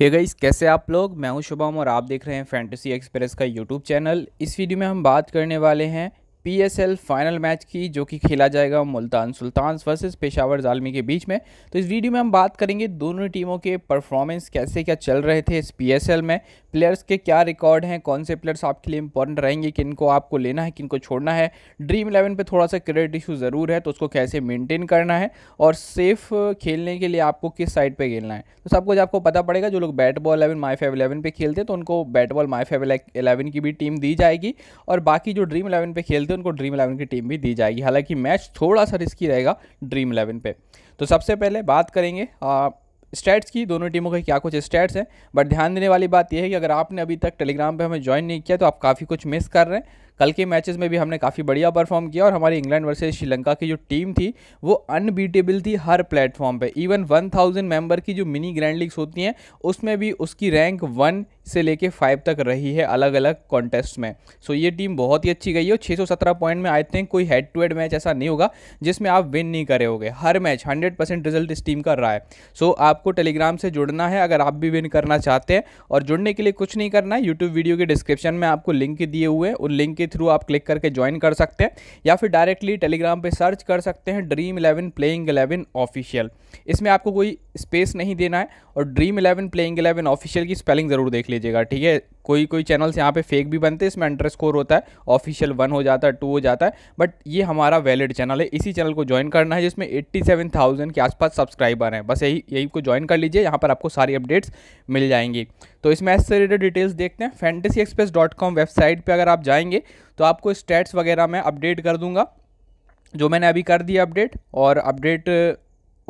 हे hey इस कैसे आप लोग मैं हूं शुभम और आप देख रहे हैं फैंटेसी एक्सप्रेस का यूट्यूब चैनल इस वीडियो में हम बात करने वाले हैं पीएसएल फाइनल मैच की जो कि खेला जाएगा मुल्तान सुल्तान वर्सेस पेशावर जालमी के बीच में तो इस वीडियो में हम बात करेंगे दोनों टीमों के परफॉर्मेंस कैसे क्या चल रहे थे इस पीएसएल में प्लेयर्स के क्या रिकॉर्ड हैं कौन से प्लेयर्स आपके लिए इंपॉर्टेंट रहेंगे किनको आपको लेना है किन को छोड़ना है ड्रीम इलेवन पे थोड़ा सा क्रेडिट इशू ज़रूर है तो उसको कैसे मेंटेन करना है और सेफ खेलने के लिए आपको किस साइड पे खेलना है तो सब कुछ आपको पता पड़ेगा जो लोग bat ball eleven my five eleven पर खेलते हैं तो उनको bat ball my five eleven की भी टीम दी जाएगी और बाकी जो ड्रीम इलेवन पर खेलते हैं उनको ड्रीम इलेवन की टीम भी दी जाएगी हालांकि मैच थोड़ा सा रिस्की रहेगा ड्रीम इलेवन पर तो सबसे पहले बात करेंगे स्टैट्स की दोनों टीमों के क्या कुछ स्टैट्स हैं बट ध्यान देने वाली बात यह है कि अगर आपने अभी तक टेलीग्राम पे हमें ज्वाइन नहीं किया तो आप काफ़ी कुछ मिस कर रहे हैं कल के मैचेस में भी हमने काफ़ी बढ़िया परफॉर्म किया और हमारी इंग्लैंड वर्सेज श्रीलंका की जो टीम थी वो अनबीटेबल थी हर प्लेटफॉर्म पे इवन 1000 मेंबर की जो मिनी ग्रैंड लीग्स होती हैं उसमें भी उसकी रैंक वन से लेके फाइव तक रही है अलग अलग कॉन्टेस्ट में सो ये टीम बहुत ही अच्छी गई है छः सौ सत्रह पॉइंट में आई थिंक कोई हेड टू हेड मैच ऐसा नहीं होगा जिसमें आप विन नहीं करे होगे हर मैच हंड्रेड परसेंट रिजल्ट इस टीम का रहा है सो so, आपको टेलीग्राम से जुड़ना है अगर आप भी विन करना चाहते हैं और जुड़ने के लिए कुछ नहीं करना है यूट्यूब वीडियो के डिस्क्रिप्शन में आपको लिंक दिए हुए हैं उन लिंक के के थ्रू आप क्लिक करके ज्वाइन कर सकते हैं या फिर डायरेक्टली टेलीग्राम पर सर्च कर सकते हैं dream eleven playing eleven official इसमें आपको कोई स्पेस नहीं देना है और dream eleven playing eleven official की स्पेलिंग ज़रूर देख लीजिएगा ठीक है कोई कोई चैनल्स यहाँ पे फेक भी बनते हैं इसमें अंडर स्कोर होता है ऑफिशियल वन हो जाता है टू हो जाता है बट ये हमारा वैलिड चैनल है इसी चैनल को ज्वाइन करना है जिसमें 87,000 के आसपास सब्सक्राइबर हैं बस यही यही को ज्वाइन कर लीजिए यहाँ पर आपको सारी अपडेट्स मिल जाएंगी तो इसमें मैच से रिलेटेड डिटेल्स देखते हैं fantasy express dot com website पर अगर आप जाएंगे तो आपको स्टैट्स वगैरह मैं अपडेट कर दूँगा जो मैंने अभी कर दिया अपडेट और अपडेट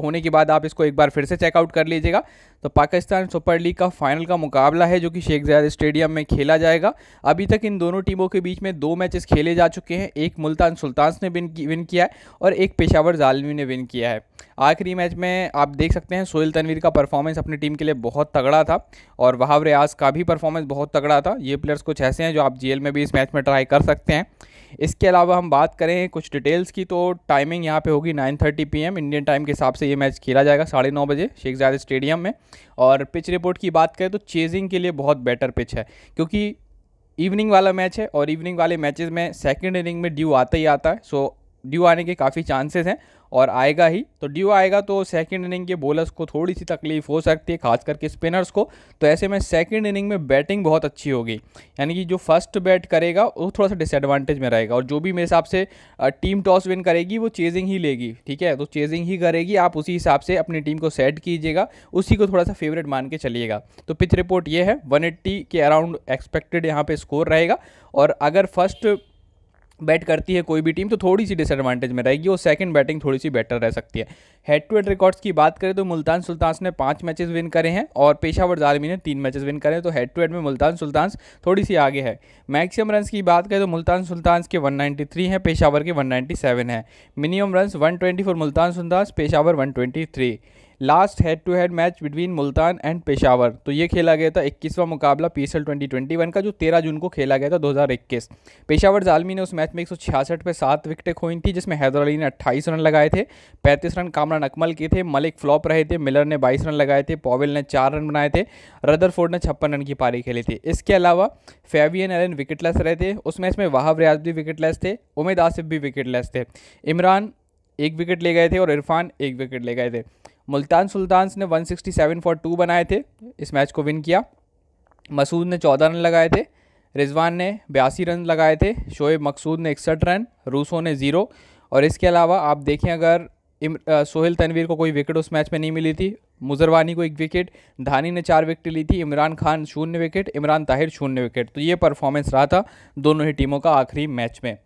होने के बाद आप इसको एक बार फिर से चेकआउट कर लीजिएगा तो पाकिस्तान सुपर लीग का फाइनल का मुकाबला है जो कि शेख जयाद स्टेडियम में खेला जाएगा अभी तक इन दोनों टीमों के बीच में दो मैचेस खेले जा चुके हैं एक मुल्तान सुल्तान ने विन विन किया है और एक पेशावर जालमी ने विन किया है आखिरी मैच में आप देख सकते हैं सोहेल तनवीर का परफॉर्मेंस अपनी टीम के लिए बहुत तगड़ा था और वहाव रियाज का भी परफॉर्मेंस बहुत तगड़ा था ये प्लेयर्स कुछ ऐसे हैं जो आप जी में भी इस मैच में ट्राई कर सकते हैं इसके अलावा हम बात करें कुछ डिटेल्स की तो टाइमिंग यहाँ पे होगी 9:30 थर्टी पी इंडियन टाइम के हिसाब से ये मैच खेला जाएगा साढ़े नौ बजे शेख जायद स्टेडियम में और पिच रिपोर्ट की बात करें तो चेजिंग के लिए बहुत बेटर पिच है क्योंकि इवनिंग वाला मैच है और इवनिंग वाले मैचेस में सेकंड इनिंग में ड्यू आता ही आता है सो ड्यू आने के काफ़ी चांसेस हैं और आएगा ही तो ड्यू आएगा तो सेकंड इनिंग के बॉलर्स को थोड़ी सी तकलीफ हो सकती है खास करके स्पिनर्स को तो ऐसे में सेकंड इनिंग में बैटिंग बहुत अच्छी होगी यानी कि जो फर्स्ट बैट करेगा वो थोड़ा सा डिसएडवांटेज में रहेगा और जो भी मेरे हिसाब से टीम टॉस विन करेगी वो चेजिंग ही लेगी ठीक है तो चेजिंग ही करेगी आप उसी हिसाब से अपनी टीम को सेट कीजिएगा उसी को थोड़ा सा फेवरेट मान के चलिएगा तो पिच रिपोर्ट ये है वन के अराउंड एक्सपेक्टेड यहाँ पर स्कोर रहेगा और अगर फर्स्ट बैट करती है कोई भी टीम तो थोड़ी सी डिसएडवांटेज में रहेगी और सेकंड बैटिंग थोड़ी सी बेटर रह सकती है हेड टू हेड रिकॉर्ड्स की बात करें तो मुल्तान सुल्तान ने पाँच मैचेस विन करे हैं और पेशावर जारमी ने तीन मैचेस विन करे हैं तो हेड टू हेड में मुल्तान सुल्तान थोड़ी सी आगे है मैक्सिमम रन की बात करें तो मुल्तान सुल्तान के वन हैं पेशावर के one ninety minimum run one Multan Sultan Peshawar won last head to head match between Multan and Peshawar तो ये खेला गया था इक्कीसवां मुकाबला P S L twenty twenty one का जो तेरह जून को खेला गया था दो हज़ार इक्कीस पेशावर जालमी ने उस मैच में एक सौ छियासठ पे सात विकटें खोई थी जिसमें हैदर अली ने अट्ठाईस रन लगाए थे पैंतीस रन कामरान अकमल के थे मलिक फ्लॉप रहे थे मिलर ने बाईस रन लगाए थे पॉवेल ने चार रन बनाए थे फोर्ड ने छप्पन रन की पारी खेली थी इसके अलावा फेवियन एलन विकेटलेस रहे थे उस मैच में वाहब रियाज भी विकेटलेस थे उमेद आसिफ भी विकेटलेस थे इमरान एक विकेट ले गए थे और इरफान एक विकेट ले गए थे मुल्तान सुल्तान्स ने 167 फॉर टू बनाए थे इस मैच को विन किया मसूद ने चौदह रन लगाए थे रिजवान ने बयासी रन लगाए थे शोएब मकसूद ने इकसठ रन रूसो ने ज़ीरो और इसके अलावा आप देखें अगर सोहेल तनवीर को कोई विकेट उस मैच में नहीं मिली थी मुजरवानी को एक विकेट धानी ने चार विकेट ली थी इमरान खान शून्य विकेट इमरान ताहिर शून्य विकेट तो ये परफॉर्मेंस रहा था दोनों ही टीमों का आखिरी मैच में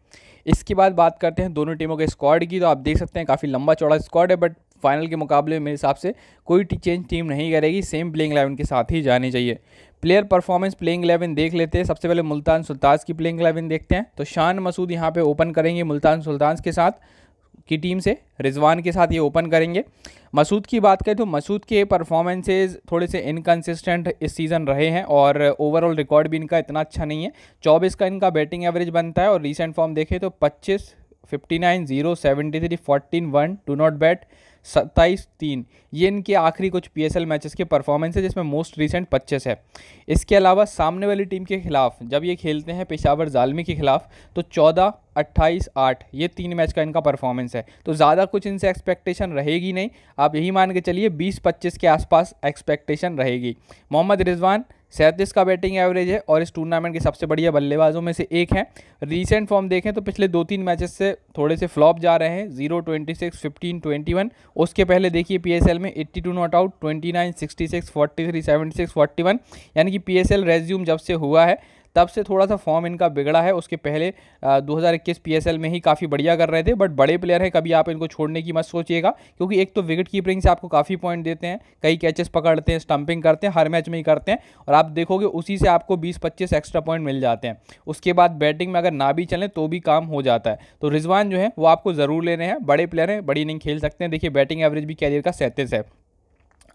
इसके बाद बात करते हैं दोनों टीमों के स्क्वाड की तो आप देख सकते हैं काफ़ी लंबा चौड़ा स्क्वाड है बट फाइनल के मुकाबले में मेरे हिसाब से कोई चेंज टीम नहीं करेगी सेम प्लेइंग एलेवन के साथ ही जानी चाहिए प्लेयर परफॉर्मेंस प्लेइंग एलेवन देख लेते हैं सबसे पहले मुल्तान सुल्तान की प्लेइंग एलेवन देखते हैं तो शान मसूद यहाँ पे ओपन करेंगे मुल्तान सुल्तान के साथ की टीम से रिजवान के साथ ये ओपन करेंगे मसूद की बात करें तो मसूद के परफॉर्मेंसेज थोड़े से इनकन्सिस्टेंट इस सीज़न रहे हैं और ओवरऑल रिकॉर्ड भी इनका इतना अच्छा नहीं है चौबीस का इनका बैटिंग एवरेज बनता है और रिसेंट फॉर्म देखें तो पच्चीस fifty nine zero seventy three fourteen one not bat सत्ताईस तीन ये इनके आखिरी कुछ पी मैचेस के परफॉर्मेंस है जिसमें मोस्ट रिसेंट पच्चीस है इसके अलावा सामने वाली टीम के खिलाफ जब ये खेलते हैं पेशावर जालमी के खिलाफ तो चौदह अट्ठाईस आठ ये तीन मैच का इनका परफॉर्मेंस है तो ज़्यादा कुछ इनसे एक्सपेक्टेशन रहेगी नहीं आप यही मान के चलिए बीस पच्चीस के आसपास एक्सपेक्टेशन रहेगी मोहम्मद रिजवान सैंतीस का बैटिंग एवरेज है और इस टूर्नामेंट के सबसे बढ़िया बल्लेबाजों में से एक हैं रीसेंट फॉर्म देखें तो पिछले दो तीन मैचेस से थोड़े से फ्लॉप जा रहे हैं zero twenty six fifteen twenty one उसके पहले देखिए पीएसएल में eighty two not out twenty nine sixty six forty three seventy six forty one यानी कि एल रेज्यूम जब से हुआ है तब से थोड़ा सा फॉर्म इनका बिगड़ा है उसके पहले दो हज़ार में ही काफ़ी बढ़िया कर रहे थे बट बड़े प्लेयर हैं कभी आप इनको छोड़ने की मत सोचिएगा क्योंकि एक तो विकेट कीपरिंग से आपको काफ़ी पॉइंट देते हैं कई कैचेस पकड़ते हैं स्टंपिंग करते हैं हर मैच में ही करते हैं और आप देखोगे उसी से आपको बीस पच्चीस एक्स्ट्रा पॉइंट मिल जाते हैं उसके बाद बैटिंग में अगर ना भी चलें तो भी काम हो जाता है तो रिजवान जो है वो आपको ज़रूर लेने हैं बड़े प्लेयर हैं बड़ी इनिंग खेल सकते हैं देखिए बैटिंग एवरेज भी कैरियर का सैंतीस है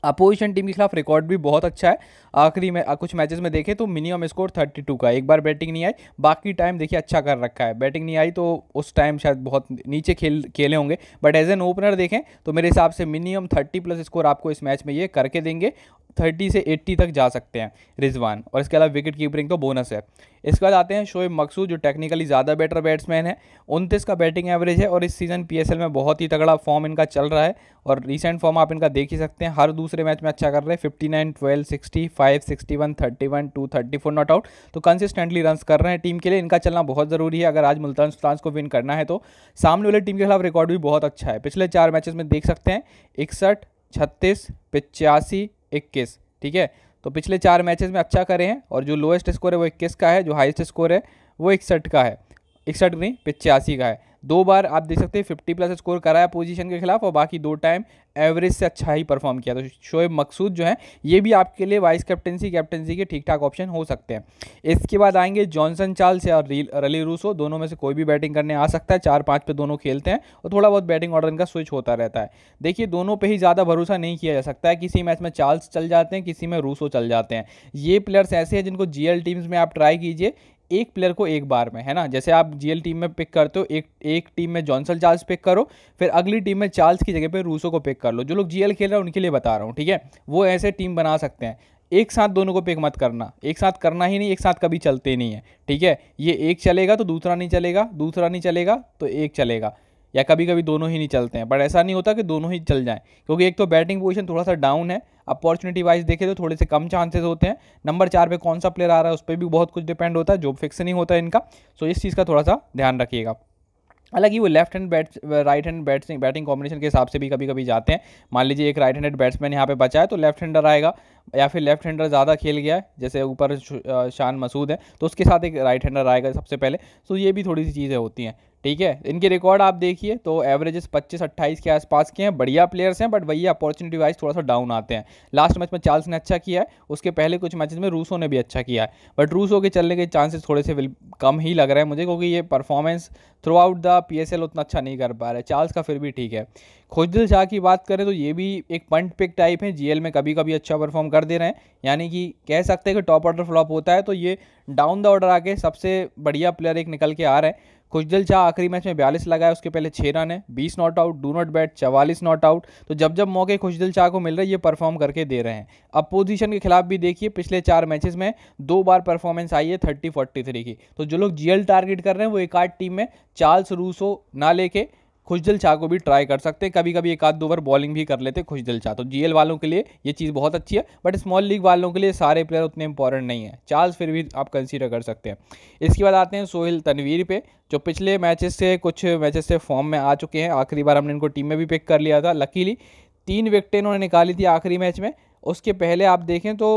अपोजिशन टीम के खिलाफ रिकॉर्ड भी बहुत अच्छा है आखिरी में कुछ मैचेस में देखें तो मिनिमम स्कोर 32 का एक बार बैटिंग नहीं आई बाकी टाइम देखिए अच्छा कर रखा है बैटिंग नहीं आई तो उस टाइम शायद बहुत नीचे खेल खेले होंगे बट एज एन ओपनर देखें तो मेरे हिसाब से मिनिमम थर्टी प्लस स्कोर आपको इस मैच में ये करके देंगे थर्टी से एट्टी तक जा सकते हैं रिजवान और इसके अलावा विकेट कीपरिंग तो बोनस है इसके बाद आते हैं शोएब मकसूद जो टेक्निकली ज़्यादा बेटर बैट्समैन है उनतीस का बैटिंग एवरेज है और इस सीज़न पी में बहुत ही तगड़ा फॉर्म इनका चल रहा है और रिसेंट फॉर्म आप इनका देख ही सकते हैं हर दूसरे मैच में अच्छा कर रहे हैं fifty nine twelve sixty five sixty one thirty one two thirty four not out तो कंसिस्टेंटली रन कर रहे हैं टीम के लिए इनका चलना बहुत ज़रूरी है अगर आज मुल्तान सुल्तान को विन करना है तो सामने वाली टीम के खिलाफ रिकॉर्ड भी बहुत अच्छा है पिछले चार मैचेस में देख सकते हैं इकसठ छत्तीस पचासी इक्कीस ठीक है तो पिछले चार मैचेस में अच्छा करे हैं और जो लोएस्ट स्कोर है वो इक्कीस का है जो हाइस्ट स्कोर है वो इकसठ का है इकसठ नहीं पिचासी का है दो बार आप देख सकते हैं फिफ्टी प्लस स्कोर कराया पोजीशन के खिलाफ और बाकी दो टाइम एवरेज से अच्छा ही परफॉर्म किया तो शोएब मकसूद जो है ये भी आपके लिए वाइस कैप्टनसी कैप्टनसी के ठीक ठाक ऑप्शन हो सकते हैं इसके बाद आएंगे जॉनसन चार्ल्स या रली रूसो दोनों में से कोई भी बैटिंग करने आ सकता है चार पाँच पे दोनों खेलते हैं और थोड़ा बहुत बैटिंग ऑर्डर इनका स्विच होता रहता है देखिए दोनों पर ही ज़्यादा भरोसा नहीं किया जा सकता है किसी मैच में चार्ल्स चल जाते हैं किसी में रूसो चल जाते हैं ये प्लेयर्स ऐसे हैं जिनको जी टीम्स में आप ट्राई कीजिए एक प्लेयर को एक बार में है ना जैसे आप जीएल टीम में पिक करते हो एक एक टीम में जॉनसन चार्ल्स पिक करो फिर अगली टीम में चार्ल्स की जगह पे रूसो को पिक कर लो जो लोग जीएल खेल रहे हैं उनके लिए बता रहा हूँ ठीक है वो ऐसे टीम बना सकते हैं एक साथ दोनों को पिक मत करना एक साथ करना ही नहीं एक साथ कभी चलते नहीं है ठीक है ये एक चलेगा तो दूसरा नहीं चलेगा दूसरा नहीं चलेगा तो एक चलेगा या कभी कभी दोनों ही नहीं चलते हैं बट ऐसा नहीं होता कि दोनों ही चल जाएँ क्योंकि एक तो बैटिंग पोजिशन थोड़ा सा डाउन है अपॉर्चुनिटी वाइज देखें तो थोड़े से कम चांसेस होते हैं नंबर चार पे कौन सा प्लेयर आ रहा है उस पर भी बहुत कुछ डिपेंड होता है जो फिक्स नहीं होता है इनका सो इस चीज़ का थोड़ा सा ध्यान रखिएगा हालांकि वो left hand bat right hand bats batting combination के हिसाब से भी कभी कभी जाते हैं मान लीजिए एक राइट हैंडेड बैट्समैन यहाँ पे बचा है तो लेफ्ट हैंडर आएगा या फिर लेफ्ट हैंडर ज़्यादा खेल गया है जैसे ऊपर शान मसूद है तो उसके साथ एक राइट हैंडर आएगा सबसे पहले सो ये भी थोड़ी सी चीज़ें होती हैं ठीक है इनके रिकॉर्ड आप देखिए तो एवरेजेस 25-28 के आसपास के हैं बढ़िया प्लेयर्स हैं बट वही अपॉर्चुनिटी वाइज थोड़ा सा डाउन आते हैं लास्ट मैच में चार्ल्स ने अच्छा किया है उसके पहले कुछ मैचेस में रूसो ने भी अच्छा किया है बट रूसो के चलने के चांसेस थोड़े से कम ही लग रहे हैं मुझे क्योंकि ये performance throughout the P उतना अच्छा नहीं कर पा रहा है चार्ल्स का फिर भी ठीक है खुजदिल शाह की बात करें तो ये भी एक पंट पिक टाइप है जी में कभी कभी अच्छा परफॉर्म कर दे रहे हैं यानी कि कह सकते हैं कि टॉप ऑर्डर फ्लॉप होता है तो ये डाउन द ऑर्डर आके सबसे बढ़िया प्लेयर एक निकल के आ रहे हैं खुशदिल शाह आखिरी मैच में बयालीस लगाए उसके पहले छः रन है बीस not out do not bat चवालीस नॉट आउट तो जब जब मौके खुशदिल शाह को मिल रहे ये परफॉर्म करके दे रहे हैं अपोजिशन के खिलाफ भी देखिए पिछले चार मैचेस में दो बार परफॉर्मेंस आई है थर्टी फोर्टी थ्री की तो जो लोग जीएल टारगेट कर रहे हैं वो एक आध टीम में चार्ल्स रूसो ना लेके खुशदिल चाह को भी ट्राई कर सकते हैं कभी कभी एक आध दो ओवर बॉलिंग भी कर लेते हैं खुशदिल चाह तो जीएल वालों के लिए ये चीज़ बहुत अच्छी है बट स्मॉल लीग वालों के लिए सारे प्लेयर उतने इंपॉर्टेंट नहीं है चार्ल्स फिर भी आप कंसीडर कर सकते हैं इसके बाद आते हैं सोहेल तनवीर पे जो पिछले मैचेस से कुछ मैचेस से फॉर्म में आ चुके हैं आखिरी बार हमने इनको टीम में भी पिक कर लिया था लकीली तीन विकटें इन्होंने निकाली थी आखिरी मैच में उसके पहले आप देखें तो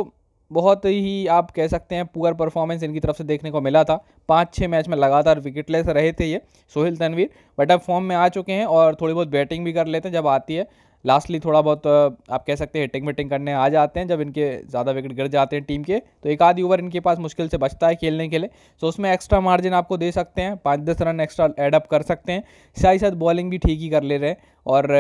बहुत ही आप कह सकते हैं पुअर परफॉर्मेंस इनकी तरफ से देखने को मिला था पाँच छः मैच में लगातार विकेटलेस रहे थे ये सोहेल तनवीर बट अब फॉर्म में आ चुके हैं और थोड़ी बहुत बैटिंग भी कर लेते हैं जब आती है लास्टली थोड़ा बहुत आप कह सकते हैं हिटिंग विटिंग करने आ जाते हैं जब इनके ज़्यादा विकेट गिर जाते हैं टीम के तो एक आधी ओवर इनके पास मुश्किल से बचता है खेलने के लिए तो उसमें एक्स्ट्रा मार्जिन आपको दे सकते हैं पाँच दस रन एक्स्ट्रा एडअप कर सकते हैं साथ ही साथ बॉलिंग भी ठीक ही कर ले रहे हैं और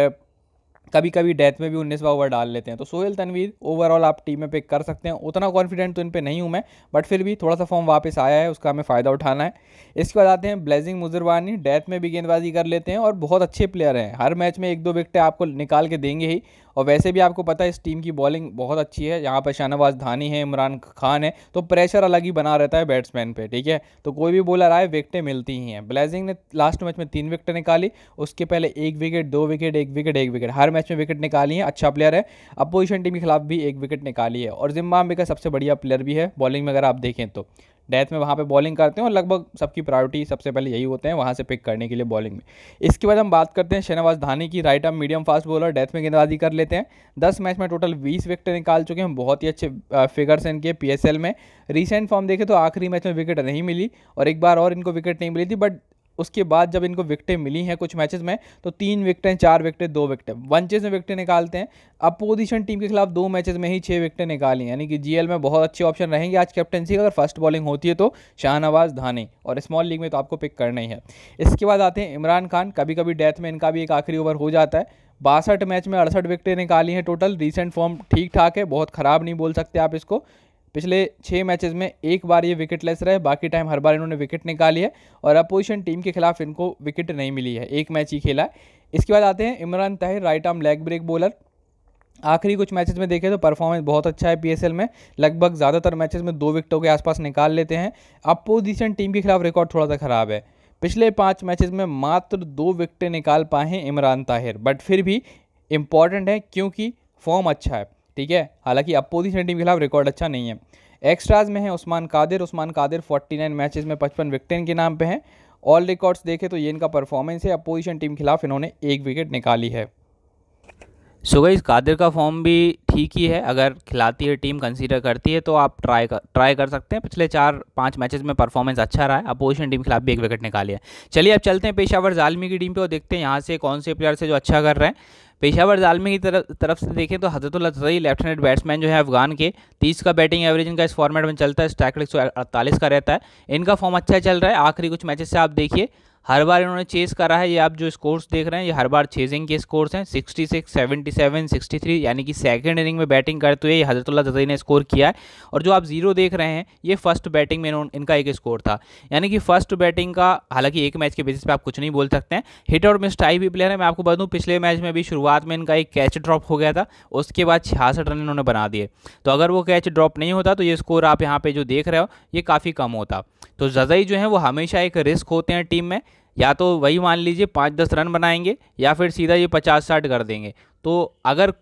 कभी कभी डेथ में भी उन्नीसवा ओवर डाल लेते हैं तो सोहेल तनवीर ओवरऑल आप टीम में पिक कर सकते हैं उतना कॉन्फिडेंट तो इन पर नहीं हूँ मैं बट फिर भी थोड़ा सा फॉर्म वापस आया है उसका हमें फ़ायदा उठाना है इसके बाद आते हैं ब्लेजिंग मुजरवानी डेथ में भी गेंदबाजी कर लेते हैं और बहुत अच्छे प्लेयर हैं हर मैच में एक दो विकटें आपको निकाल के देंगे ही और वैसे भी आपको पता है इस टीम की बॉलिंग बहुत अच्छी है यहाँ पर शाहनवाज धानी है इमरान खान है तो प्रेशर अलग ही बना रहता है बैट्समैन पर ठीक है तो कोई भी बॉलर आए विकटें मिलती ही हैं ब्लेजिंग ने लास्ट मैच में तीन विकेट निकाली उसके पहले एक विकेट दो विकेट एक विकेट एक विकेट हर मैच में विकेट निकाली अच्छा है अच्छा प्लेयर है अपोजिशन टीम के खिलाफ भी एक विकेट निकाली है और जिम्बाबे का सबसे बढ़िया प्लेयर भी है बॉलिंग में अगर आप देखें तो डेथ में वहाँ पे बॉलिंग करते हैं और लगभग सबकी प्रायोरिटी सबसे पहले यही होते हैं वहाँ से पिक करने के लिए बॉलिंग में इसके बाद हम बात करते हैं शहनवाज धानी की right arm medium fast bowler death में गेंदबाजी कर लेते हैं दस मैच में टोटल बीस विकेट निकाल चुके हैं बहुत ही अच्छे फिगर्स हैं इनके पी में रिसेंट फॉर्म देखे तो आखिरी मैच में विकेट नहीं मिली और एक बार और इनको विकेट नहीं मिली थी बट उसके बाद जब इनको विकटें मिली हैं कुछ मैचेस में तो तीन विकटें चार विकटें दो विकटें वनचेज में विकटें निकालते हैं अपोजिशन टीम के खिलाफ दो मैचेस में ही छः विकटें निकाली यानी कि जीएल में बहुत अच्छे ऑप्शन रहेंगे आज कैप्टनसी का अगर फर्स्ट बॉलिंग होती है तो शाहनवाज धानी और स्मॉल लीग में तो आपको पिक करना ही है इसके बाद आते हैं इमरान खान कभी कभी डेथ में इनका भी एक आखिरी ओवर हो जाता है बासठ मैच में अड़सठ विकटें निकाली हैं टोटल रिसेंट फॉर्म ठीक ठाक है बहुत ख़राब नहीं बोल सकते आप इसको पिछले छः मैचेस में एक बार ये विकेट लेस रहे बाकी टाइम हर बार इन्होंने विकेट निकाली है और अपोजिशन टीम के खिलाफ इनको विकेट नहीं मिली है एक मैच ही खेला है इसके बाद आते हैं Imran Tahir right arm leg break bowler आखिरी कुछ मैचेस में देखें तो परफॉर्मेंस बहुत अच्छा है पीएसएल में लगभग ज़्यादातर मैचेस में दो विकेटों के आसपास निकाल लेते हैं अपोजिशन टीम के खिलाफ रिकॉर्ड थोड़ा सा ख़राब है पिछले पाँच मैचेस में मात्र दो विकेटें निकाल पाए हैं इमरान ताहिर बट फिर भी इम्पॉर्टेंट है क्योंकि फॉर्म अच्छा है ठीक है हालांकि अपोजिशन टीम के खिलाफ रिकॉर्ड अच्छा नहीं है एक्स्ट्राज में है उस्मान कादिर उस्मान कादिर 49 मैचेस में 55 विकटें के नाम पे हैं ऑल रिकॉर्ड्स देखें तो ये इनका परफॉर्मेंस है अपोजिशन टीम के खिलाफ इन्होंने एक विकेट निकाली है सो गई कादिर का फॉर्म भी ठीक ही है अगर खिलाती है टीम कंसीडर करती है तो आप ट्राई कर ट्राई कर सकते हैं पिछले चार पांच मैचेस में परफॉर्मेंस अच्छा रहा है अपोजिशन टीम के खिलाफ भी एक विकेट निकाली है चलिए अब चलते हैं पेशावर जालमी की टीम पे और देखते हैं यहाँ से कौन से प्लेयर्स है जो अच्छा कर रहे हैं पेशावर जालमी की तरफ तरफ से देखें तो हजरत लतई लेफ्ट हैंड बैट्समैन जो है अफगान के तीस का बैटिंग एवरेज इनका इस फॉर्मेट में चलता है स्ट्राइक एक का रहता है इनका फॉर्म अच्छा चल रहा है आखिरी कुछ मैचेस से आप देखिए हर बार इन्होंने चेस करा है ये आप जो स्कोर्स देख रहे हैं ये हर बार चेजिंग के स्कोर्स हैं 66, 77, 63 यानी कि सेकंड इनिंग में बैटिंग करते हुए हजरतुल्ला जदई ने स्कोर किया है और जो आप जीरो देख रहे हैं ये फर्स्ट बैटिंग में इनका एक स्कोर था यानी कि फर्स्ट बैटिंग का हालांकि एक मैच के बेसिस पर आप कुछ नहीं बोल सकते हैं हिट और मिस टाई भी प्लेयर है मैं आपको बता दूँ पिछले मैच में भी शुरुआत में इनका एक कैच ड्रॉप हो गया था उसके बाद छियासठ रन इन्होंने बना दिए तो अगर वो कैच ड्रॉप नहीं होता तो ये स्कोर आप यहाँ पर जो देख रहे हो ये काफ़ी कम होता तो जजई जो है वो हमेशा एक रिस्क होते हैं टीम में या तो वही मान लीजिए पाँच दस रन बनाएंगे या फिर सीधा ये पचास साठ कर देंगे तो अगर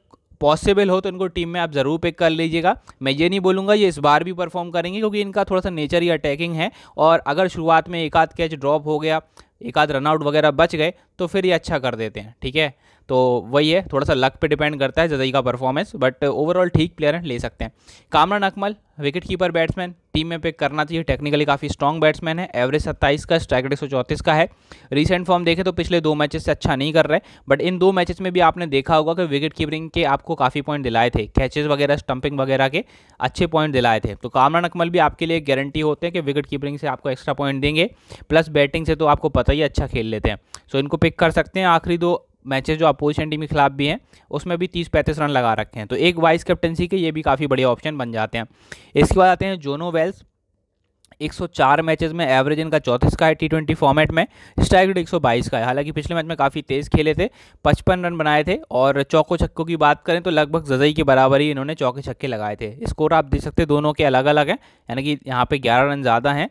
पॉसिबल हो तो इनको टीम में आप ज़रूर पिक कर लीजिएगा मैं ये नहीं बोलूँगा ये इस बार भी परफॉर्म करेंगे क्योंकि इनका थोड़ा सा नेचर ही अटैकिंग है और अगर शुरुआत में एक आध कैच ड्रॉप हो गया एक आध रनआउट वगैरह बच गए तो फिर ये अच्छा कर देते हैं ठीक है तो वही है थोड़ा सा लक पे डिपेंड करता है जदई का परफॉर्मेंस बट ओवरऑल ठीक प्लेयर ले सकते हैं Kamran Akmal wicket keeper batsman team में पिक करना चाहिए टेक्निकली काफ़ी स्ट्रॉन्ग बैट्समैन है एवरेज सत्ताईस का स्ट्राइक रेट एक का है रिसेंट फॉर्म देखें तो पिछले दो मैचेस से अच्छा नहीं कर रहे बट इन दो मैचेस में भी आपने देखा होगा कि विकेट कीपिंग के आपको काफ़ी पॉइंट दिलाए थे कैचेज वगैरह स्टंपिंग वगैरह के अच्छे पॉइंट दिलाए थे तो कामरान अकमल भी आपके लिए गारंटी होते हैं कि विकेट कीपिंग से आपको एक्स्ट्रा पॉइंट देंगे प्लस बैटिंग से तो आपको पता ही अच्छा खेल लेते हैं सो इनको पिक कर सकते हैं आखिरी दो मैचेस जो अपोजिशन टीम के खिलाफ भी हैं उसमें भी तीस पैंतीस रन लगा रखे हैं तो एक वाइस कैप्टनसी के ये भी काफ़ी बड़े ऑप्शन बन जाते हैं इसके बाद आते हैं जोनो वेल्स 104 मैचेस में एवरेज इनका चौंतीस का है टी ट्वेंटी फॉर्मेट में स्ट्राइक रेट 122 का है हालांकि पिछले मैच में काफ़ी तेज़ खेले थे 55 रन बनाए थे और चौको छक्कों की बात करें तो लगभग जजई के बराबर ही इन्होंने चौके छक्के लगाए थे स्कोर आप देख सकते हैं दोनों के अलग अलग हैं यानी कि यहाँ पे 11 रन ज़्यादा हैं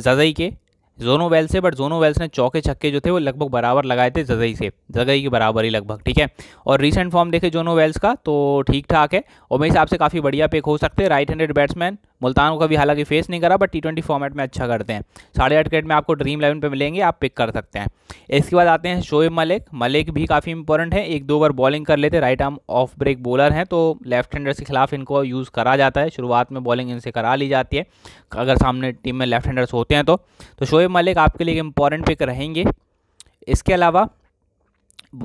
जजई के जोनो वेल्स से बट जोनो वेल्स ने चौके छक्के जो थे वो लगभग बराबर लगाए थे जगई से जगई के बराबर ही लगभग ठीक है और रिसेंट फॉर्म देखे जोनो वेल्स का तो ठीक ठाक है और मेरे हिसाब से काफ़ी बढ़िया पिक हो सकते हैं राइट हैंडेड बैट्समैन मुल्तान को कभी हालांकि फेस नहीं करा बट टी ट्वेंटी फॉर्मेट में अच्छा करते हैं साढ़े आठ क्रिकेट में आपको ड्रीम इलेवन पर मिलेंगे आप पिक कर सकते हैं इसके बाद आते हैं शोएब मलिक मलिक भी काफ़ी इंपॉर्टेंट है एक दो बार बॉलिंग कर लेते right arm off break bowler हैं तो लेफ्ट हैंडर्स के खिलाफ इनको यूज़ करा जाता है शुरुआत में बॉलिंग इनसे करा ली जाती है अगर सामने टीम में लेफ्ट हैंडर्स होते हैं तो, तो शोएब मलिक आपके लिए इंपॉर्टेंट पिक रहेंगे इसके अलावा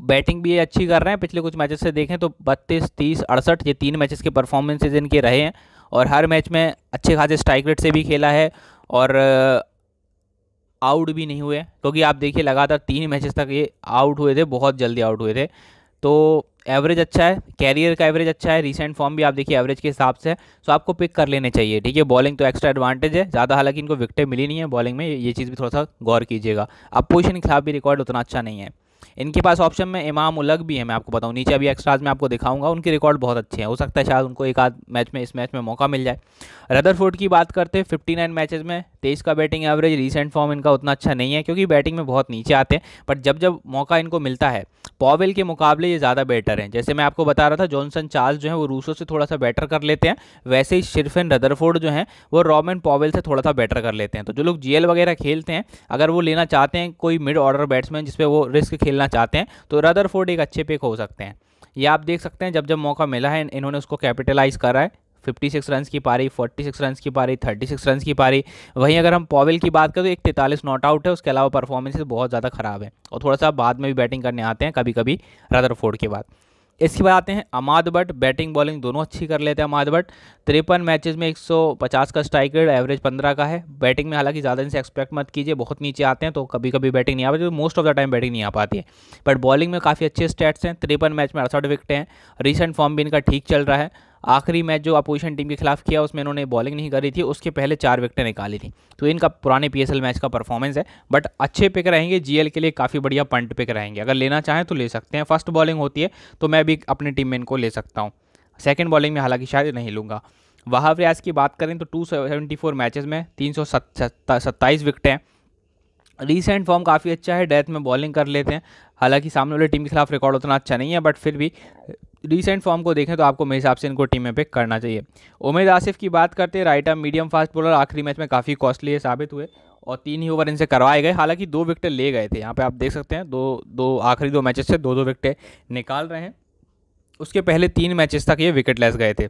बैटिंग भी ये अच्छी कर रहे हैं पिछले कुछ मैचेस से देखें तो बत्तीस तीस अड़सठ ये तीन मैचेस के परफॉर्मेंसेज इनके रहे हैं और हर मैच में अच्छे खासे स्ट्राइक रेट से भी खेला है और आउट uh, भी नहीं हुए क्योंकि आप देखिए लगातार तीन मैचेस तक ये आउट हुए थे बहुत जल्दी आउट हुए थे तो एवरेज अच्छा है कैरियर का एवरेज अच्छा है रिसेंट फॉर्म भी आप देखिए एवरेज के हिसाब से सो आपको पिक कर लेने चाहिए ठीक है बॉलिंग तो एक्स्ट्रा एडवांटेज है ज़्यादा हालांकि इनको विकटें मिली नहीं है बॉलिंग में ये चीज़ भी थोड़ा सा गौर कीजिएगा अब पोजिशन के खिलाफ भी रिकॉर्ड उतना अच्छा नहीं है इनके पास ऑप्शन में इमाम उलग भी है मैं आपको बताऊँ नीचे अभी एक्स्ट्राज में आपको दिखाऊंगा उनके रिकॉर्ड बहुत अच्छे हैं हो सकता है शायद उनको एक आध मैच में इस मैच में मौका मिल जाए रदरफोर्ड की बात करते हैं फिफ्टी नाइन मैचेज में तेईस का बैटिंग एवरेज रिसेंट फॉर्म इनका उतना अच्छा नहीं है क्योंकि बैटिंग में बहुत नीचे आते हैं बट जब जब मौका इनको मिलता है पॉवेल के मुकाबले ये ज़्यादा बेटर हैं जैसे मैं आपको बता रहा था जॉनसन चार्ल्स जो है वो रूसो से थोड़ा सा बेटर कर लेते हैं वैसे ही शिरफिन रदरफोर्ड जो हैं वो रॉबिन पॉवेल से थोड़ा सा बेटर कर लेते हैं तो जो लोग जीएल वगैरह खेलते हैं अगर वो लेना चाहते हैं कोई मिड ऑर्डर बैट्समैन जिसपे वो रिस्क खेलना लेना चाहते हैं तो रदर एक अच्छे पिक हो सकते हैं ये आप देख सकते हैं जब जब मौका मिला है इन्होंने उसको कैपिटलाइज़ करा है 56 रन की पारी 46 रन की पारी 36 रन की पारी वहीं अगर हम पॉवेल की बात करें तो एक तैंतालीस नॉट आउट है उसके अलावा परफॉर्मेंसेस बहुत ज़्यादा खराब है और थोड़ा सा बाद में भी बैटिंग करने आते हैं कभी कभी रदर के बाद इसके बाद आते हैं अमाद बट बैटिंग बॉलिंग दोनों अच्छी कर लेते हैं अमाद बट तिरपन मैचेस में 150 का स्ट्राइक रेट एवरेज 15 का है बैटिंग में हालांकि ज़्यादा इनसे एक्सपेक्ट मत कीजिए बहुत नीचे आते हैं तो कभी कभी बैटिंग नहीं आ पाती most of the time batting नहीं आ पाती है बट बॉलिंग में काफ़ी अच्छे स्टैट्स हैं तिरपन मैच में अड़सठ विकटें हैं रिसेंट फॉर्म भी इनका ठीक चल रहा है आखिरी मैच जो अपोजिशन टीम के खिलाफ किया उसमें इन्होंने बॉलिंग नहीं करी थी उसके पहले चार विकेटें निकाली थी तो इनका पुराने पी मैच का परफॉर्मेंस है बट अच्छे पिक रहेंगे जी के लिए काफ़ी बढ़िया पंट पिक रहेंगे अगर लेना चाहें तो ले सकते हैं फर्स्ट बॉलिंग होती है तो मैं भी अपनी टीम में इनको ले सकता हूँ सेकेंड बॉलिंग में हालांकि शायद नहीं लूँगा वहाव रियाज की बात करें तो टू सेवेंटी फोर मैचेस में तीन सौ सत्ताईस विकटें हैं रिसेंट फॉर्म काफ़ी अच्छा है डेथ में बॉलिंग कर लेते हैं हालांकि सामने वाली टीम के खिलाफ रिकॉर्ड उतना अच्छा नहीं है बट फिर भी रिसेंट फॉर्म को देखें तो आपको मेरे हिसाब से इनको टीम में पिक करना चाहिए उमेद आसिफ की बात करते हैं राइटर मीडियम फास्ट बॉलर आखिरी मैच में काफ़ी कॉस्टली है साबित हुए और तीन ही ओवर इनसे करवाए गए हालांकि दो विकटें ले गए थे यहाँ पे आप देख सकते हैं दो दो आखिरी दो मैचेस से दो दो विकटें निकाल रहे हैं उसके पहले तीन मैचेस तक ये विकेट लेस गए थे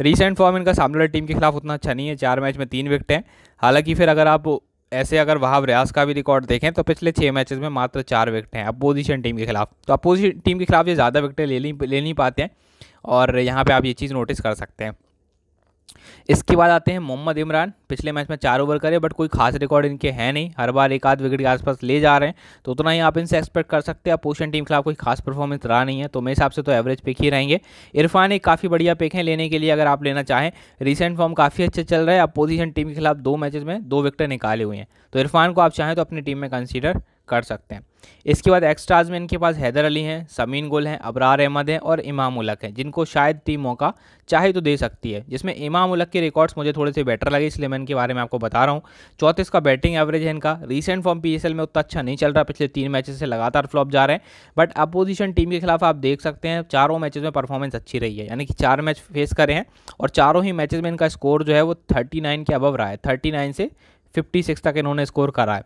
रिसेंट फॉर्म इनका सामने वाली टीम के खिलाफ उतना अच्छा नहीं है चार मैच में तीन विकटें हैं हालांकि फिर अगर आप ऐसे अगर वहाब रियाज का भी रिकॉर्ड देखें तो पिछले छः मैचेस में मात्र चार विकटें हैं अपोजिशन टीम के खिलाफ तो अपोजिशन टीम के खिलाफ ये ज़्यादा विकटें ले नहीं ले नहीं पाते हैं और यहाँ पे आप ये चीज़ नोटिस कर सकते हैं इसके बाद आते हैं मोहम्मद इमरान पिछले मैच में चार ओवर करे बट कोई खास रिकॉर्ड इनके हैं नहीं हर बार एक आध विकेट के आसपास ले जा रहे हैं तो उतना ही आप इनसे एक्सपेक्ट कर सकते हैं अपोजिशन टीम के खिलाफ कोई खास परफॉर्मेंस रहा नहीं है तो मेरे हिसाब से तो एवरेज पिक ही रहेंगे इरफान एक काफ़ी बढ़िया पिक है लेने के लिए अगर आप लेना चाहें रिसेंट फॉर्म काफ़ी अच्छे चल रहे हैं अपोजिशन टीम के खिलाफ दो मैचेज में दो विकेट निकाले हुए हैं तो इरफान को आप चाहें तो अपनी टीम में कंसिडर कर सकते हैं इसके बाद एक्स्ट्राज में इनके पास हैदर अली हैं समीन गुल हैं अबरार अहमद हैं और इमाम उलक हैं जिनको शायद टीम मौका चाहे तो दे सकती है जिसमें इमाम उलक के रिकॉर्ड्स मुझे थोड़े से बेटर लगे इसलिए मैं इनके बारे में आपको बता रहा हूँ चौंतीस का बैटिंग एवरेज है इनका रिसेंट फॉर्म पी में उतना अच्छा नहीं चल रहा पिछले तीन मैचेस से लगातार फ्लॉप जा रहे हैं बट अपोजिशन टीम के खिलाफ आप देख सकते हैं चारों मैचेज में परफॉर्मेंस अच्छी रही है यानी कि चार मैच फेस करे हैं और चारों ही मैचेज में इनका स्कोर जो है वो थर्टी के अबव रहा है थर्टी से 56 तक इन्होंने स्कोर करा है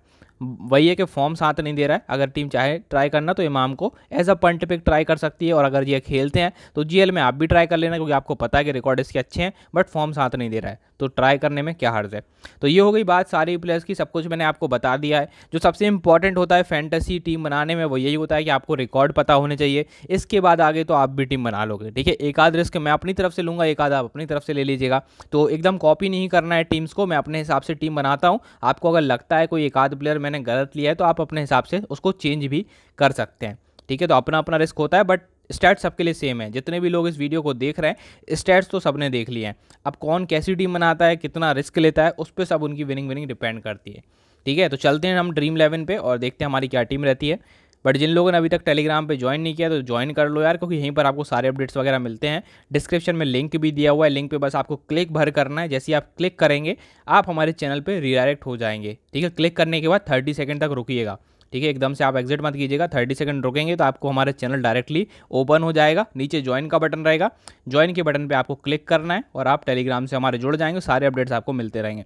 वही है कि फॉर्म साथ नहीं दे रहा है अगर टीम चाहे ट्राई करना तो इमाम को as a punt pick try कर सकती है और अगर ये खेलते हैं तो जी में आप भी ट्राई कर लेना क्योंकि आपको पता है कि रिकॉर्ड इसके अच्छे हैं बट फॉर्म साथ नहीं दे रहा है तो ट्राई करने में क्या हर्ज है तो ये हो गई बात सारी प्लेयर्स की सब कुछ मैंने आपको बता दिया है जो सबसे इंपॉर्टेंट होता है फैंटेसी टीम बनाने में वो यही होता है कि आपको रिकॉर्ड पता होने चाहिए इसके बाद आगे तो आप भी टीम बना लोगे ठीक है एक आध रिस्क मैं अपनी तरफ से लूँगा एक आध आप अपनी तरफ से ले लीजिएगा तो एकदम कॉपी नहीं करना है टीम्स को मैं अपने हिसाब से टीम बनाता हूँ आपको अगर लगता है कोई एक आध प्लेयर मैंने गलत लिया है तो आप अपने हिसाब से उसको चेंज भी कर सकते हैं ठीक है तो अपना अपना रिस्क होता है बट स्टैट्स सबके लिए सेम है जितने भी लोग इस वीडियो को देख रहे हैं स्टैट्स तो सबने देख लिए हैं अब कौन कैसी टीम बनाता है कितना रिस्क लेता है उस पर सब उनकी विनिंग विनिंग डिपेंड करती है ठीक है तो चलते हैं हम ड्रीम इलेवन पे और देखते हैं हमारी क्या टीम रहती है बट जिन लोगों ने अभी तक टेलीग्राम पे ज्वाइन नहीं किया तो ज्वाइन कर लो यार क्योंकि यहीं पर आपको सारे अपडेट्स वगैरह मिलते हैं डिस्क्रिप्शन में लिंक भी दिया हुआ है लिंक पे बस आपको क्लिक भर करना है जैसे आप क्लिक करेंगे आप हमारे चैनल पर रिडायरेक्ट हो जाएंगे ठीक है क्लिक करने के बाद थर्टी सेकेंड तक रुकिएगा ठीक है एकदम से आप एग्जिट मत कीजिएगा थर्टी सेकंड रुकेंगे तो आपको हमारा चैनल डायरेक्टली ओपन हो जाएगा नीचे ज्वाइन का बटन रहेगा ज्वाइन के बटन पर आपको क्लिक करना है और आप टेलीग्राम से हमारे जुड़ जाएंगे सारे अपडेट्स आपको मिलते रहेंगे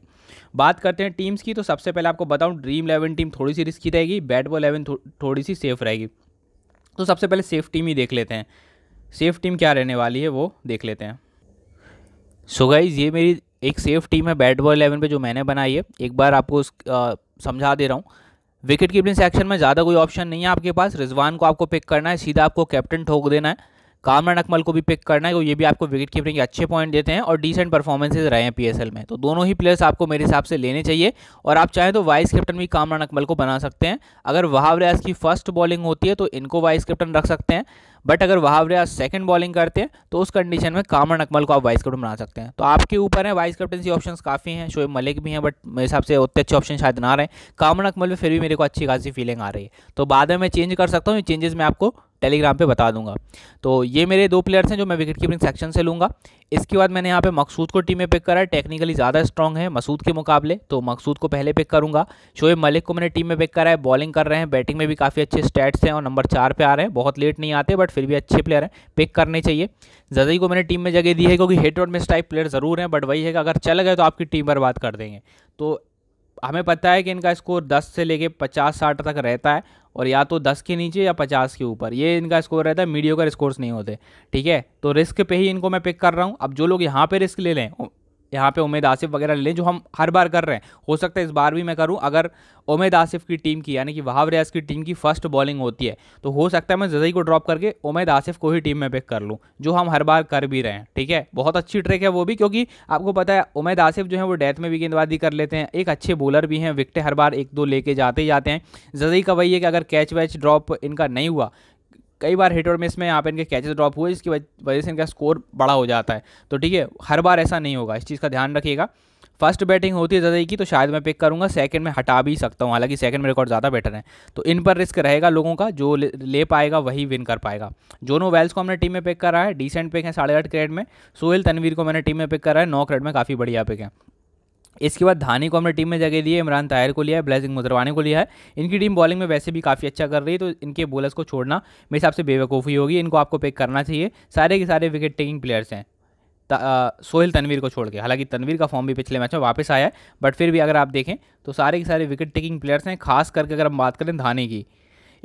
बात करते हैं टीम्स की तो सबसे पहले आपको बताऊँ ड्रीम इलेवन टीम थोड़ी सी रिस्की रहेगी बैट बॉल इलेवन थोड़ी सी सेफ रहेगी तो सबसे पहले सेफ टीम ही देख लेते हैं सेफ टीम क्या रहने वाली है वो देख लेते हैं सो so गाइज ये मेरी एक सेफ टीम है बैट बॉल इलेवन पे जो मैंने बनाई है एक बार आपको उस, समझा दे रहा हूँ विकेट कीपिंग सेक्शन में ज़्यादा कोई ऑप्शन नहीं है आपके पास रिजवान को आपको पिक करना है सीधा आपको कैप्टन ठोक देना है कामरान अकमल को भी पिक करना है तो ये भी आपको विकेट कीपिंग के अच्छे पॉइंट देते हैं और डिसेंट परफॉर्मेंसेज रहे हैं पीएसएल में तो दोनों ही प्लेयर्स आपको मेरे हिसाब से लेने चाहिए और आप चाहें तो वाइस कैप्टन भी कामरान अकमल को बना सकते हैं अगर रियाज की फर्स्ट बॉलिंग होती है तो इनको वाइस कैप्टन रख सकते हैं बट अगर वहाब रियाज सेकंड बॉलिंग करते हैं तो उस कंडीशन में कामर अकमल को आप वाइस कैप्टन बना सकते हैं तो आपके ऊपर है वाइस कैप्टनसी ऑप्शन काफ़ी हैं शोएब मलिक भी हैं बट मेरे हिसाब से उतने अच्छे ऑप्शन शायद ना रहे कामर अकमल में फिर भी मेरे को अच्छी खासी फीलिंग आ रही है तो बाद में मैं चेंज कर सकता हूँ चेंजेस मैं आपको टेलीग्राम पे बता दूंगा तो ये मेरे दो प्लेयर्स हैं जो मैं विकेट कीपिंग सेक्शन से लूँगा इसके बाद मैंने यहाँ पे मकसूद को टीम में पिक करा है टेक्निकली ज़्यादा स्ट्रॉग है मसूद के मुकाबले तो मकसूद को पहले पिक करूँगा शोएब मलिक को मैंने टीम में पिक करा है बॉलिंग कर रहे हैं बैटिंग में भी काफ़ी अच्छे स्टैट्स हैं और नंबर चार पे आ रहे हैं बहुत लेट नहीं आते बट फिर भी अच्छे प्लेयर हैं पिक करने चाहिए जदई को मैंने टीम में जगह दी है क्योंकि हेड और मिस टाइप प्लेयर ज़रूर हैं बट वही है कि अगर चल गए तो आपकी टीम बर्बाद कर देंगे तो हमें पता है कि इनका स्कोर 10 से लेके 50 साठ तक रहता है और या तो 10 के नीचे या 50 के ऊपर ये इनका स्कोर रहता है मीडियो का स्कोर्स नहीं होते ठीक है तो रिस्क पे ही इनको मैं पिक कर रहा हूँ अब जो लोग यहाँ पे रिस्क ले लें यहाँ पे उमेद आसिफ वगैरह लें जो हम हर बार कर रहे हैं हो सकता है इस बार भी मैं करूँ अगर उमेद आसिफ की टीम की यानी कि वहाव रियाज की टीम की फर्स्ट बॉलिंग होती है तो हो सकता है मैं जजई को ड्रॉप करके उमेद आसिफ को ही टीम में पिक कर लूँ जो हम हर बार कर भी रहे हैं ठीक है बहुत अच्छी ट्रिक है वो भी क्योंकि आपको पता है उमेद आसिफ जो है वो डेथ में भी गेंदबाजी कर लेते हैं एक अच्छे बॉलर भी हैं विकटें हर बार एक दो लेके जाते ही जाते हैं जजई का वही है कि अगर कैच वैच ड्रॉप इनका नहीं हुआ कई बार हिट और मिस में यहाँ पे इनके कैचेस ड्रॉप हुए जिसकी वजह से इनका स्कोर बड़ा हो जाता है तो ठीक है हर बार ऐसा नहीं होगा इस चीज़ का ध्यान रखिएगा फर्स्ट बैटिंग होती है ज़्यादा की तो शायद मैं पिक करूँगा सेकंड में हटा भी सकता हूँ हालांकि सेकंड में रिकॉर्ड ज़्यादा बेटर है तो इन पर रिस्क रहेगा लोगों का जो ले पाएगा वही विन कर पाएगा जोनो वेल्स को हमने टीम में पिक करा है डिसेंट पिक है साढ़े आठ क्रेड में सोहेल तनवीर को मैंने टीम में पिक करा है नौ क्रेड में काफ़ी बढ़िया पिक है इसके बाद धानी को हमने टीम में जगह दी है इमरान ताहिर को लिया है ब्लैसिंग मुजरवाने को लिया है इनकी टीम बॉलिंग में वैसे भी काफ़ी अच्छा कर रही है तो इनके बॉलर्स को छोड़ना मेरे हिसाब से बेवकूफ़ी होगी इनको आपको पिक करना चाहिए सारे के सारे विकेट टेकिंग प्लेयर्स हैं सोहेल तनवीर को छोड़ के हालांकि तनवीर का फॉर्म भी पिछले मैच में वापस आया है बट फिर भी अगर आप देखें तो सारे के सारे विकेट टेकिंग प्लेयर्स हैं खास करके अगर हम बात करें धानी की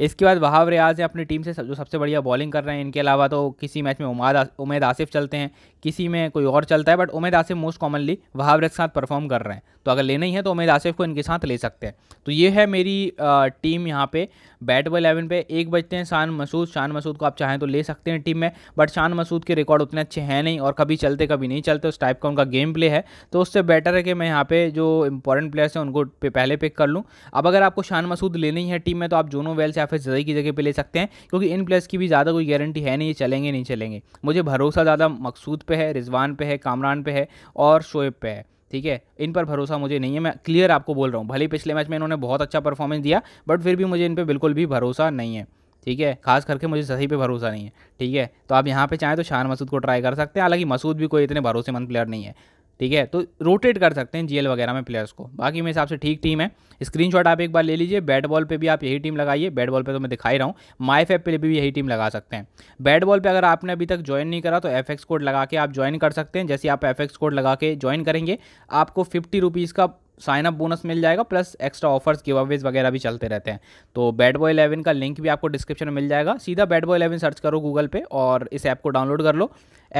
इसके बाद वहाव रियाज है अपनी टीम से जो सबसे बढ़िया बॉलिंग कर रहे हैं इनके अलावा तो किसी मैच में उमाद उमेद आसिफ चलते हैं किसी में कोई और चलता है but Umaid Asif most commonly Wahab Riaz के साथ परफॉर्म कर रहे हैं तो अगर लेना ही है तो उमेद आसिफ को इनके साथ ले सकते हैं तो ये है मेरी टीम यहाँ पे बैट बॉल एलेवन पे एक बजते हैं शान मसूद शान मसूद को आप चाहें तो ले सकते हैं टीम में बट शान मसूद के रिकॉर्ड उतने अच्छे हैं नहीं और कभी चलते कभी नहीं चलते उस टाइप का उनका गेम प्ले है तो उससे बेटर है कि मैं यहाँ पे जो इंपॉर्टेंट प्लेयर्स हैं उनको पहले पिक कर लूँ अब अगर आपको शान मसूद लेनी है टीम में तो आप जोनो वेल्स या फिर सजई की जगह पे ले सकते हैं क्योंकि इन प्लेयर्स की भी ज़्यादा कोई गारंटी है नहीं ये चलेंगे नहीं चलेंगे मुझे भरोसा ज़्यादा मकसूद पे है रिजवान पे है कामरान पे है और शोएब पे है ठीक है इन पर भरोसा मुझे नहीं है मैं क्लियर आपको बोल रहा हूँ भले पिछले मैच में इन्होंने बहुत अच्छा परफॉर्मेंस दिया बट फिर भी मुझे इन पर बिल्कुल भी भरोसा नहीं है ठीक है खास करके मुझे सही पे भरोसा नहीं है ठीक है तो आप यहाँ पे चाहें तो शाह मसूद को ट्राई कर सकते हैं हालांकि मसूद भी कोई इतने भरोसेमंद प्लेयर नहीं है ठीक है तो रोटेट कर सकते हैं जीएल वगैरह में प्लेयर्स को बाकी मेरे हिसाब से ठीक टीम है स्क्रीनशॉट आप एक बार ले लीजिए बैट बॉल पे भी आप यही टीम लगाइए बैट बॉल पे तो मैं दिखाई रहा हूँ माई एफ पे भी यही टीम लगा सकते हैं बैट बॉल पे अगर आपने अभी तक ज्वाइन नहीं करा तो एफ कोड लगा के आप ज्वाइन कर सकते हैं जैसे आप एफ कोड लगा के ज्वाइन करेंगे आपको फिफ्टी रुपीज़ का साइन अप बोनस मिल जाएगा plus extra offers giveaways वगैरह भी चलते रहते हैं तो बैट बॉय इलेवन का लिंक भी आपको डिस्क्रिप्शन में मिल जाएगा सीधा बैट बॉय इलेवन सर्च करो गूगल पे और इस ऐप को डाउनलोड कर लो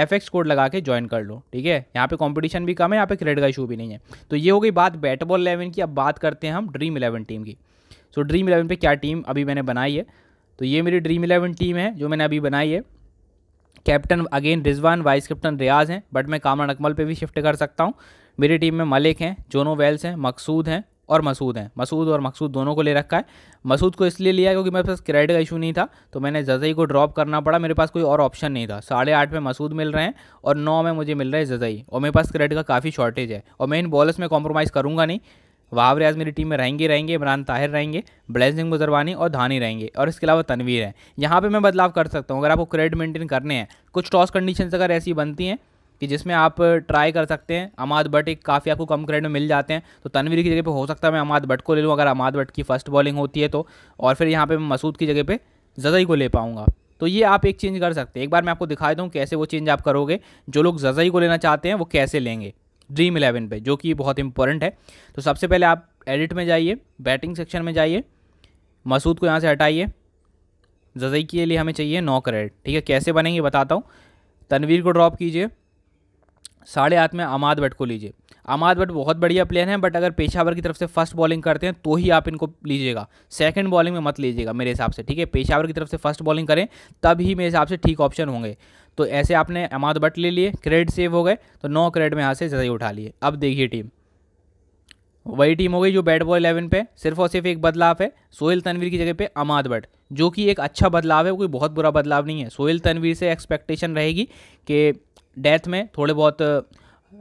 एफ एक्स कोड लगा के ज्वाइन कर लो ठीक है यहाँ पे कंपटीशन भी कम है यहाँ पे क्रेड का इशू भी नहीं है तो ये हो गई बात बैट बॉल इलेवन की अब बात करते हैं हम ड्रीम इलेवन टीम की सो ड्रीम इलेवन पर क्या टीम अभी मैंने बनाई है तो ये मेरी ड्रीम इलेवन टीम है जो मैंने अभी बनाई है captain again Rizwan vice captain Riaz हैं बट मैं कामरान अकमल पे भी शिफ्ट कर सकता हूँ मेरी टीम में मलिक हैं जोनो वेल्स हैं मकसूद हैं और मसूद हैं मसूद और मकसूद दोनों को ले रखा है मसूद को इसलिए लिया क्योंकि मेरे पास क्रेडिट का इशू नहीं था तो मैंने जजई को ड्रॉप करना पड़ा मेरे पास कोई और ऑप्शन नहीं था साढ़े आठ में मसूद मिल रहे हैं और नौ में मुझे मिल रहा है जजई और मेरे पास क्रेडिट का काफ़ी शॉर्टेज है और मैं इन बॉलर्स में कॉम्प्रोमाइज़ करूँगा नहीं वहाव रियाज मेरी टीम में रहेंगे रहेंगे इमरान ताहिर रहेंगे ब्लेसिंग मुजरवानी और धानी रहेंगे और इसके अलावा तनवीर है यहाँ पे मैं बदलाव कर सकता हूँ अगर आपको क्रेडिट मेंटेन करने हैं कुछ टॉस कंडीशंस अगर ऐसी बनती हैं कि जिसमें आप ट्राई कर सकते हैं अमाद भट्ट एक काफ़ी आपको कम क्रेड में मिल जाते हैं तो तनवीर की जगह पे हो सकता है मैं अमाद भट्ट को ले लूँ अगर अमाद भट्ट की फर्स्ट बॉलिंग होती है तो और फिर यहाँ पर मैं मसूद की जगह पर जजई को ले पाऊँगा तो ये आप एक चेंज कर सकते हैं एक बार मैं आपको दिखा दूँ कैसे वो चेंज आप करोगे जो लोग जजई को लेना चाहते हैं वो कैसे लेंगे ड्रीम इलेवन पर जो कि बहुत इंपॉर्टेंट है तो सबसे पहले आप एडिट में जाइए बैटिंग सेक्शन में जाइए मसूद को यहाँ से हटाइए जजई के लिए हमें चाहिए नौ करेड ठीक है कैसे बनेंगे बताता हूँ तनवीर को ड्रॉप कीजिए साढ़े आठ में अमाद भट्ट को लीजिए अमाद भट्ट बहुत बढ़िया प्लेयर हैं बट अगर पेशावर की तरफ से फर्स्ट बॉलिंग करते हैं तो ही आप इनको लीजिएगा सेकंड बॉलिंग में मत लीजिएगा मेरे हिसाब से ठीक है पेशावर की तरफ से फर्स्ट बॉलिंग करें तब ही मेरे हिसाब से ठीक ऑप्शन होंगे तो ऐसे आपने अमाद भट्ट ले लिए क्रेडिट सेव हो गए तो नौ क्रेड में यहाँ से सही उठा लिए अब देखिए टीम वही टीम हो गई जो बैट बॉल इलेवन पे सिर्फ और सिर्फ एक बदलाव है सोहेल तनवीर की जगह पे अमाद भट्ट जो कि एक अच्छा बदलाव है कोई बहुत बुरा बदलाव नहीं है सोहेल तनवीर से एक्सपेक्टेशन रहेगी कि डेथ में थोड़े बहुत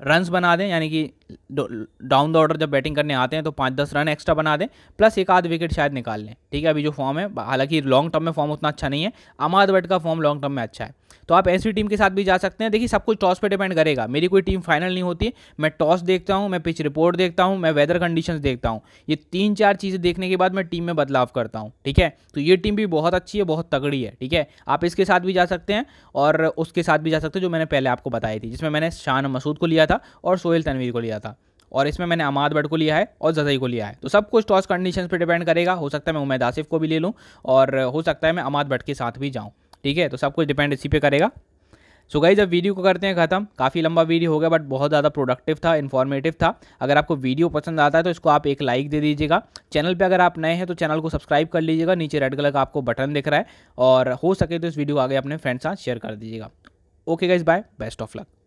रन्स बना दें यानी कि डाउन द ऑर्डर जब बैटिंग करने आते हैं तो पाँच दस रन एक्स्ट्रा बना दें प्लस एक आध विकेट शायद निकाल लें ठीक है अभी जो फॉर्म है हालांकि लॉन्ग टर्म में फॉर्म उतना अच्छा नहीं है अमाद बट का फॉर्म लॉन्ग टर्म में अच्छा है तो आप ऐसी टीम के साथ भी जा सकते हैं देखिए सब कुछ टॉस पर डिपेंड करेगा मेरी कोई टीम फाइनल नहीं होती मैं टॉस देखता हूँ मैं पिच रिपोर्ट देखता हूँ मैं वेदर कंडीशन देखता हूँ ये तीन चार चीज़ें देखने के बाद मैं टीम में बदलाव करता हूँ ठीक है तो ये टीम भी बहुत अच्छी है बहुत तगड़ी है ठीक है आप इसके साथ भी जा सकते हैं और उसके साथ भी जा सकते हैं जो मैंने पहले आपको बताई थी जिसमें मैंने शान मसूद को लिया था और सोहेल तनवीर को लिया था और इसमें मैंने अमाद बट को लिया है और जजई को लिया है तो सब कुछ टॉस कंडीशन पर डिपेंड करेगा हो सकता है मैं उमैद आसिफ को भी ले लूँ और हो सकता है मैं अमाद बट के साथ भी जाऊँ ठीक है तो सब कुछ डिपेंड इसी पे करेगा सो गई जब वीडियो को करते हैं ख़त्म काफ़ी लंबा वीडियो हो गया बट बहुत ज़्यादा प्रोडक्टिव था इन्फॉर्मेटिव था अगर आपको वीडियो पसंद आता है तो इसको आप एक लाइक दे दीजिएगा चैनल पे अगर आप नए हैं तो चैनल को सब्सक्राइब कर लीजिएगा नीचे रेड कलर का आपको बटन दिख रहा है और हो सके तो इस वीडियो को आगे अपने फ्रेंड्स साथ शेयर कर दीजिएगा okay guys bye best of luck